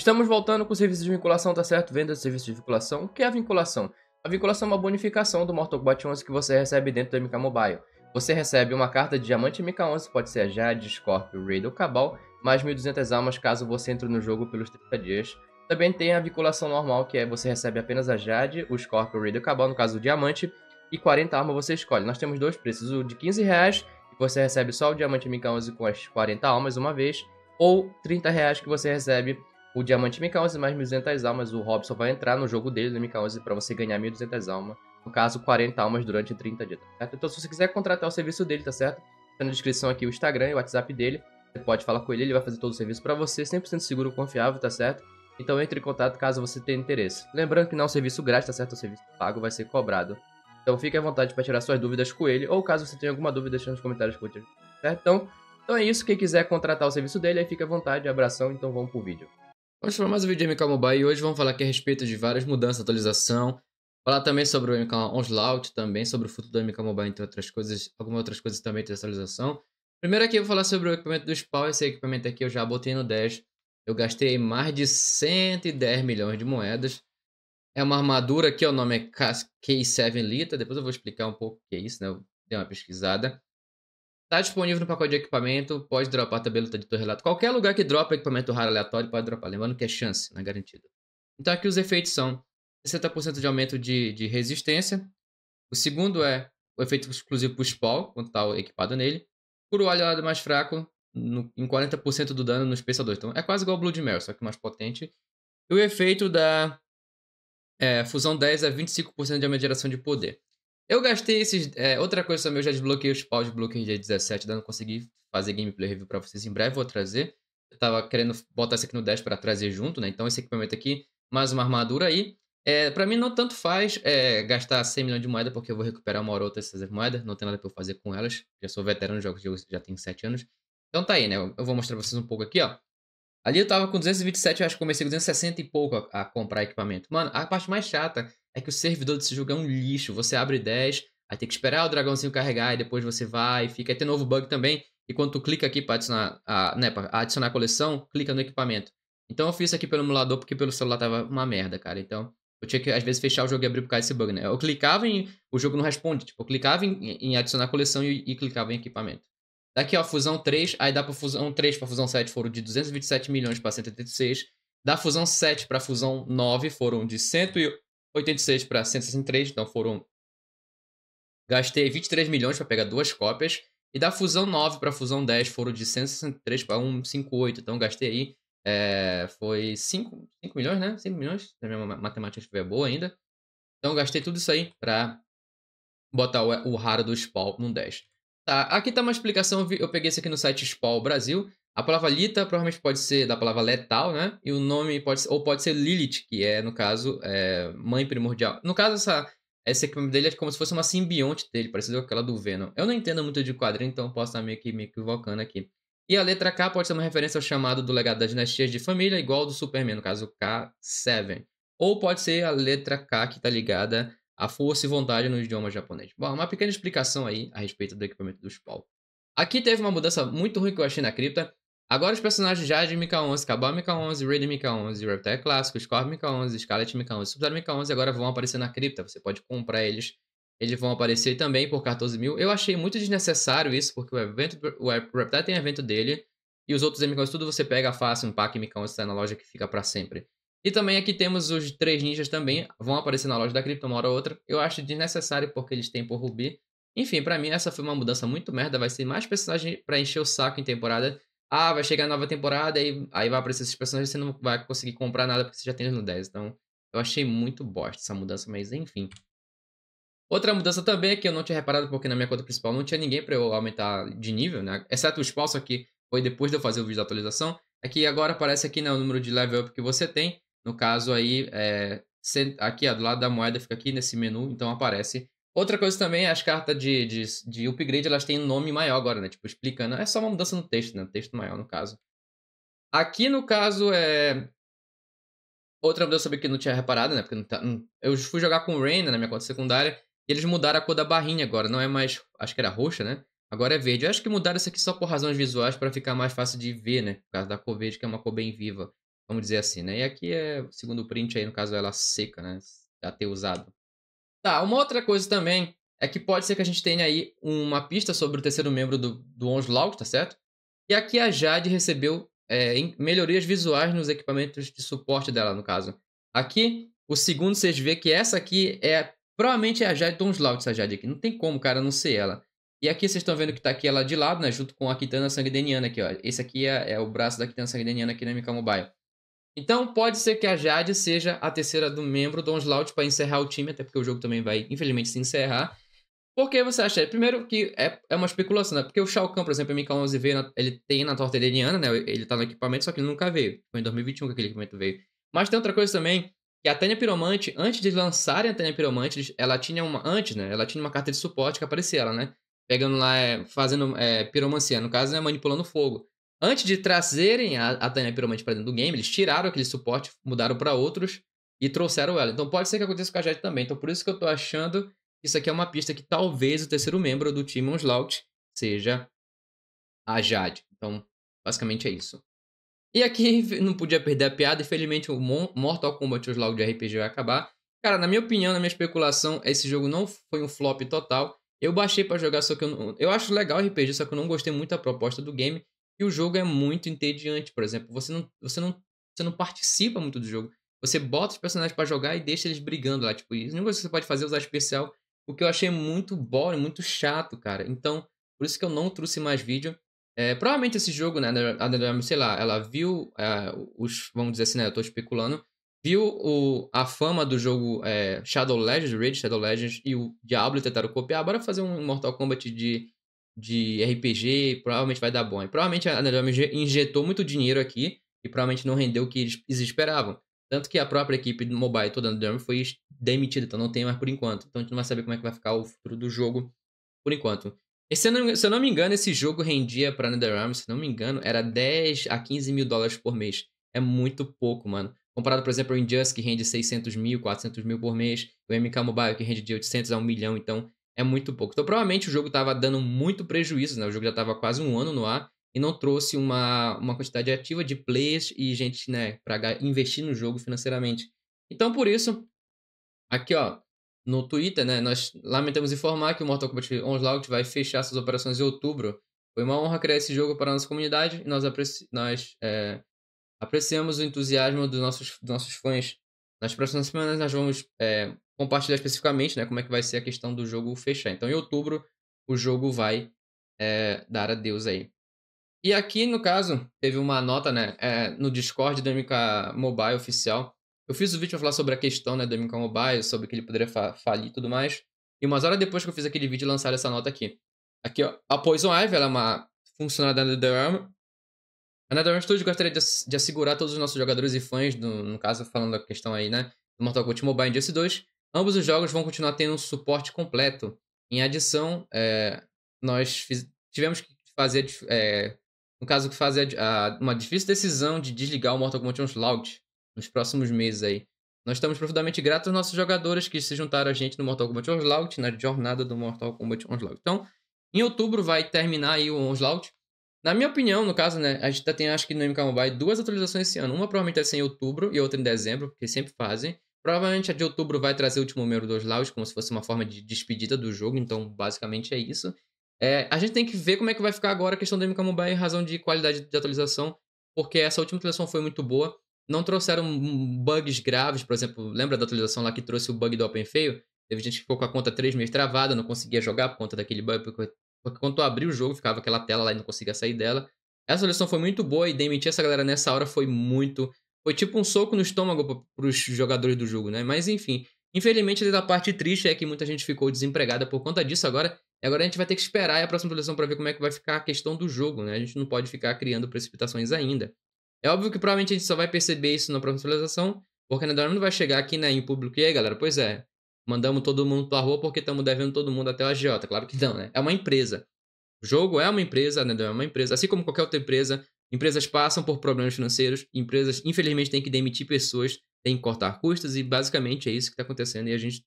Estamos voltando com o serviço de vinculação, tá certo? Venda de serviço de vinculação. O que é a vinculação? A vinculação é uma bonificação do Mortal Kombat 11 que você recebe dentro do MK Mobile. Você recebe uma carta de diamante MK11, pode ser a Jade, Scorpio, Raid ou Cabal, mais 1.200 almas caso você entre no jogo pelos 30 dias. Também tem a vinculação normal, que é você recebe apenas a Jade, o Scorpio, o Raid ou Cabal, no caso o diamante, e 40 armas você escolhe. Nós temos dois preços, o de 15 reais, que você recebe só o diamante MK11 com as 40 almas uma vez, ou 30 reais que você recebe o diamante MK11 mais 1.200 almas, o Robson vai entrar no jogo dele no MK11 para você ganhar 1.200 almas. No caso, 40 almas durante 30 dias, tá certo? Então, se você quiser contratar o serviço dele, tá certo? Tá na descrição aqui o Instagram e o WhatsApp dele. Você pode falar com ele, ele vai fazer todo o serviço para você, 100% seguro, confiável, tá certo? Então entre em contato caso você tenha interesse. Lembrando que não é um serviço grátis, tá certo? O serviço pago vai ser cobrado. Então fique à vontade para tirar suas dúvidas com ele, ou caso você tenha alguma dúvida, deixa nos comentários que eu tá Certo? Então, então é isso. Quem quiser contratar o serviço dele, aí fica à vontade. Abração, então vamos pro vídeo. Vamos para mais um vídeo de MK Mobile e hoje vamos falar aqui a respeito de várias mudanças, atualização, falar também sobre o MK Onslaught, também sobre o futuro do MK Mobile, entre outras coisas, algumas outras coisas também de atualização. Primeiro aqui eu vou falar sobre o equipamento do Spawn, esse equipamento aqui eu já botei no 10, eu gastei mais de 110 milhões de moedas. É uma armadura aqui, é o nome é K7 Lita, depois eu vou explicar um pouco o que é isso, né? Eu dei uma pesquisada. Tá disponível no pacote de equipamento, pode dropar a tabela tá de teu relato. Qualquer lugar que dropa equipamento raro aleatório pode dropar, lembrando que é chance, não é garantido. Então aqui os efeitos são 60% de aumento de, de resistência. O segundo é o efeito exclusivo para tá o Spawn, quando está equipado nele. por o alho mais fraco no, em 40% do dano no especiador. Então é quase igual ao Blood Mare, só que mais potente. E o efeito da é, fusão 10 é 25% de aumento de geração de poder. Eu gastei esses. É, outra coisa também, eu já desbloqueei os paus de Blocking dia 17, ainda não consegui fazer gameplay review pra vocês em breve, vou trazer. Eu tava querendo botar esse aqui no 10 pra trazer junto, né? Então esse equipamento aqui, mais uma armadura aí. É, pra mim não tanto faz é, gastar 100 milhões de moeda, porque eu vou recuperar uma hora ou outra essas moedas, não tem nada pra eu fazer com elas. Já sou veterano de jogos, já tenho 7 anos. Então tá aí, né? Eu vou mostrar pra vocês um pouco aqui, ó. Ali eu tava com 227, eu acho que comecei com 260 e pouco a, a comprar equipamento. Mano, a parte mais chata é que o servidor desse jogo é um lixo. Você abre 10, aí tem que esperar o dragãozinho carregar, e depois você vai, fica. Aí tem novo bug também. E quando tu clica aqui para adicionar, a, né, adicionar a coleção, clica no equipamento. Então eu fiz isso aqui pelo emulador porque pelo celular tava uma merda, cara. Então eu tinha que, às vezes, fechar o jogo e abrir por causa desse bug, né? Eu clicava em. O jogo não responde. Tipo, eu clicava em, em adicionar a coleção e, e, clicava em equipamento. Daqui, ó, fusão 3. Aí dá pra fusão 3 pra fusão 7 foram de 227 milhões pra 186. Da fusão 7 pra fusão 9 foram de 100. 86 para 163, então foram. Gastei 23 milhões para pegar duas cópias. E da Fusão 9 para Fusão 10 foram de 163 para 158. Então gastei aí. É, foi 5, 5 milhões, né? 5 milhões. Se a minha matemática estiver boa ainda. Então gastei tudo isso aí para botar o, o raro do Spawn no 10. Tá, aqui tá uma explicação. Eu peguei esse aqui no site Spawn Brasil. A palavra Lita provavelmente pode ser da palavra letal, né? E o nome pode ser, ou pode ser Lilith, que é, no caso, é, mãe primordial. No caso, essa, esse equipamento dele é como se fosse uma simbionte dele, parecido com aquela do Venom. Eu não entendo muito de quadrinho, então posso estar meio que me equivocando aqui. E a letra K pode ser uma referência ao chamado do legado das dinastias de família, igual ao do Superman, no caso K7. Ou pode ser a letra K que está ligada à força e vontade no idioma japonês. Bom, uma pequena explicação aí a respeito do equipamento dos Paul. Aqui teve uma mudança muito ruim que eu achei na cripta, Agora os personagens Jade MK11, Cabal MK11, Raid MK11, Reptile Clássico, Scorp MK11, Scarlet MK11, Sub-Zero MK11 agora vão aparecer na cripta. Você pode comprar eles. Eles vão aparecer também por 14 mil. Eu achei muito desnecessário isso, porque o, evento, o Reptile tem evento dele. E os outros MK11 tudo você pega fácil, um pack MK11 está na loja que fica para sempre. E também aqui temos os três ninjas também, vão aparecer na loja da cripta uma hora ou outra. Eu acho desnecessário porque eles têm por Rubi. Enfim, para mim essa foi uma mudança muito merda, vai ser mais personagem para encher o saco em temporada ah, vai chegar a nova temporada e aí vai aparecer esses personagens e você não vai conseguir comprar nada porque você já tem no 10. Então, eu achei muito bosta essa mudança, mas enfim. Outra mudança também é que eu não tinha reparado porque na minha conta principal não tinha ninguém para eu aumentar de nível, né? Exceto o Spawn, aqui foi depois de eu fazer o vídeo da atualização. É que agora aparece aqui né, o número de level up que você tem. No caso aí, é, aqui ó, do lado da moeda fica aqui nesse menu, então aparece Outra coisa também é as cartas de, de, de upgrade, elas têm um nome maior agora, né? Tipo, explicando. É só uma mudança no texto, né? Texto maior, no caso. Aqui, no caso, é. Outra mudança que eu não tinha reparado, né? Porque não tá... eu fui jogar com o Rain né? na minha conta secundária. E eles mudaram a cor da barrinha agora. Não é mais. Acho que era roxa, né? Agora é verde. Eu acho que mudaram isso aqui só por razões visuais para ficar mais fácil de ver, né? Por causa da cor verde, que é uma cor bem viva. Vamos dizer assim, né? E aqui é. Segundo o print aí, no caso, ela seca, né? Já é ter usado. Tá, uma outra coisa também é que pode ser que a gente tenha aí uma pista sobre o terceiro membro do, do Onslaught, tá certo? E aqui a Jade recebeu é, melhorias visuais nos equipamentos de suporte dela, no caso. Aqui, o segundo, vocês vê que essa aqui é. Provavelmente é a Jade Onslaught, essa Jade aqui. Não tem como, cara, não ser ela. E aqui vocês estão vendo que tá aqui ela de lado, né? Junto com a Kitana Sanguideniana aqui, ó. Esse aqui é, é o braço da Kitana Sanguideniana aqui na MK Mobile. Então pode ser que a Jade seja a terceira do membro do Onslaught para encerrar o time, até porque o jogo também vai, infelizmente, se encerrar. Por que você acha? Primeiro que é, é uma especulação, né? Porque o Shao Kahn, por exemplo, MK11 veio, ele tem na torta deliana, né? Ele tá no equipamento, só que ele nunca veio. Foi em 2021 que aquele equipamento veio. Mas tem outra coisa também, que a Tânia Piromante, antes de lançarem a Tânia Piromante, ela tinha uma. Antes, né? Ela tinha uma carta de suporte que aparecia ela, né? Pegando lá, é, fazendo é, piromancia, no caso, né? Manipulando fogo. Antes de trazerem a, a Tânia Piromante para dentro do game, eles tiraram aquele suporte, mudaram para outros e trouxeram ela. Então pode ser que aconteça com a Jade também. Então por isso que eu tô achando que isso aqui é uma pista que talvez o terceiro membro do time Onslaught seja a Jade. Então basicamente é isso. E aqui não podia perder a piada, infelizmente o Mortal Kombat Onslaught de RPG vai acabar. Cara, na minha opinião, na minha especulação, esse jogo não foi um flop total. Eu baixei para jogar, só que eu, não... eu acho legal o RPG, só que eu não gostei muito da proposta do game. E o jogo é muito entediante, por exemplo. Você não, você não, você não participa muito do jogo. Você bota os personagens para jogar e deixa eles brigando lá. Tipo, isso. a coisa que você pode fazer é usar especial. O que eu achei muito boring, muito chato, cara. Então, por isso que eu não trouxe mais vídeo. É, provavelmente esse jogo, né, a DWM, sei lá, ela viu é, os, vamos dizer assim, né, eu tô especulando, viu o, a fama do jogo é, Shadow Legends, Raid Shadow Legends e o Diablo tentaram copiar, bora fazer um Mortal Kombat de de RPG, provavelmente vai dar bom. E provavelmente a Anadome injetou muito dinheiro aqui e provavelmente não rendeu o que eles, esperavam. Tanto que a própria equipe do mobile toda da Anadome foi demitida, então não tem mais por enquanto. Então a gente não vai saber como é que vai ficar o futuro do jogo por enquanto. E se, eu não, se eu não me engano, esse jogo rendia pra NetherRealm, se não me engano, era 10 a 15 mil dólares por mês. É muito pouco, mano. Comparado, por exemplo, ao Injustice, que rende 600 mil, 400 mil por mês. O MK Mobile, que rende de 800 a 1 milhão. Então, é muito pouco. Então, provavelmente o jogo estava dando muito prejuízo, né? O jogo já estava quase um ano no ar e não trouxe uma, uma quantidade ativa de players e gente, né, para investir no jogo financeiramente. Então, por isso, aqui, ó, no Twitter, né, nós lamentamos informar que o Mortal Kombat Onslaught vai fechar suas operações em outubro. Foi uma honra criar esse jogo para a nossa comunidade e nós, apreci nós é, apreciamos o entusiasmo dos nossos, dos nossos fãs. Nas próximas semanas, nós vamos é, compartilhar especificamente, né, como é que vai ser a questão do jogo fechar. Então, em outubro, o jogo vai é, dar adeus aí. E aqui, no caso, teve uma nota, né, é, no Discord do MK Mobile oficial. Eu fiz o vídeo para falar sobre a questão, né, do MK Mobile, sobre que ele poderia fa falir e tudo mais. E umas horas depois que eu fiz aquele vídeo, lançaram essa nota aqui. Aqui, ó, a Poison Ivy, ela é uma funcionária da NetherRealm. A NetherRealm Studios gostaria de, ass de assegurar todos os nossos jogadores e fãs, do, no caso, falando da questão aí, né, do Mortal Kombat Mobile Injustice 2, Ambos os jogos vão continuar tendo um suporte completo. Em adição, é, nós fiz, tivemos que fazer, é, no caso, fazer a, a, uma difícil decisão de desligar o Mortal Kombat Unlocked nos próximos meses aí. Nós estamos profundamente gratos aos nossos jogadores que se juntaram a gente no Mortal Kombat Onslaught, na jornada do Mortal Kombat Onslaught. Então, em outubro vai terminar aí o Onslaught. Na minha opinião, no caso, né, a gente tá tem, acho que no MK Mobile, duas atualizações esse ano. Uma provavelmente vai é ser em outubro e outra em dezembro, porque sempre fazem. Provavelmente a de outubro vai trazer o último número dos laus como se fosse uma forma de despedida do jogo, então basicamente é isso. É, a gente tem que ver como é que vai ficar agora a questão do MK Mobile em razão de qualidade de atualização, porque essa última atualização foi muito boa. Não trouxeram bugs graves, por exemplo, lembra da atualização lá que trouxe o bug do OpenFail? Teve gente que ficou com a conta três meses travada, não conseguia jogar por conta daquele bug, porque, porque quando tu abria o jogo ficava aquela tela lá e não conseguia sair dela. Essa atualização foi muito boa e demitir essa galera nessa hora foi muito, foi tipo um soco no estômago para os jogadores do jogo, né? Mas enfim, infelizmente a parte triste é que muita gente ficou desempregada por conta disso agora. E agora a gente vai ter que esperar a próxima atualização para ver como é que vai ficar a questão do jogo, né? A gente não pode ficar criando precipitações ainda. É óbvio que provavelmente a gente só vai perceber isso na próxima atualização, porque ainda não vai chegar aqui né, em público. E aí, galera, pois é, mandamos todo mundo para rua porque estamos devendo todo mundo até o agiota. Claro que não, né? É uma empresa. O jogo é uma empresa, né? É uma empresa. Assim como qualquer outra empresa, Empresas passam por problemas financeiros, empresas, infelizmente, têm que demitir pessoas, têm que cortar custos, e basicamente é isso que está acontecendo. E a gente,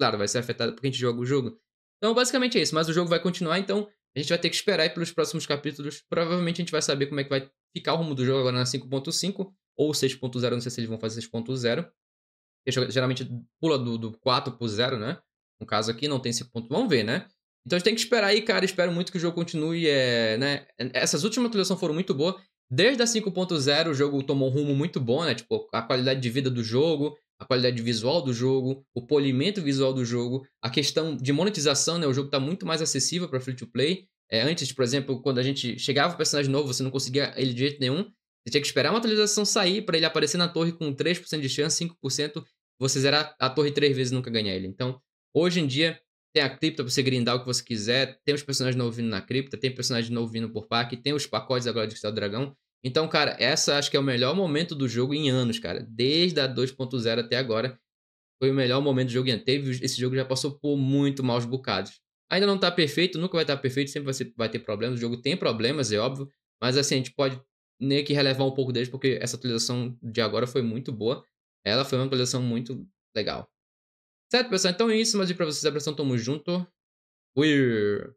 claro, vai ser afetado porque a gente joga o jogo. Então, basicamente é isso, mas o jogo vai continuar, então a gente vai ter que esperar aí pelos próximos capítulos. Provavelmente a gente vai saber como é que vai ficar o rumo do jogo agora na 5.5 ou 6.0, não sei se eles vão fazer 6.0. Geralmente pula do, do 4 pro 0, né? No caso aqui não tem 5.0, vamos ver, né? Então a gente tem que esperar aí, cara. Espero muito que o jogo continue. É, né? Essas últimas atualizações foram muito boas. Desde a 5.0 o jogo tomou um rumo muito bom, né? Tipo, a qualidade de vida do jogo, a qualidade visual do jogo, o polimento visual do jogo, a questão de monetização, né? O jogo está muito mais acessível para free to play. É, antes, por exemplo, quando a gente chegava o um personagem novo, você não conseguia ele de jeito nenhum. Você tinha que esperar uma atualização sair para ele aparecer na torre com 3% de chance, 5%. Você zerar a torre três vezes e nunca ganhar ele. Então, hoje em dia, tem a cripta pra você grindar o que você quiser. Tem os personagens novos vindo na cripta. Tem personagens novos vindo por pack. Tem os pacotes agora de Cristal Dragão. Então, cara, essa acho que é o melhor momento do jogo em anos, cara. Desde a 2.0 até agora. Foi o melhor momento do jogo. Teve, esse jogo já passou por muito maus bocados. Ainda não tá perfeito, nunca vai estar tá perfeito, sempre vai, vai ter problemas. O jogo tem problemas, é óbvio. Mas assim, a gente pode nem que relevar um pouco deles, porque essa atualização de agora foi muito boa. Ela foi uma atualização muito legal. Certo, pessoal? Então é isso. Mais um pra vocês. Abração, tamo junto. We're...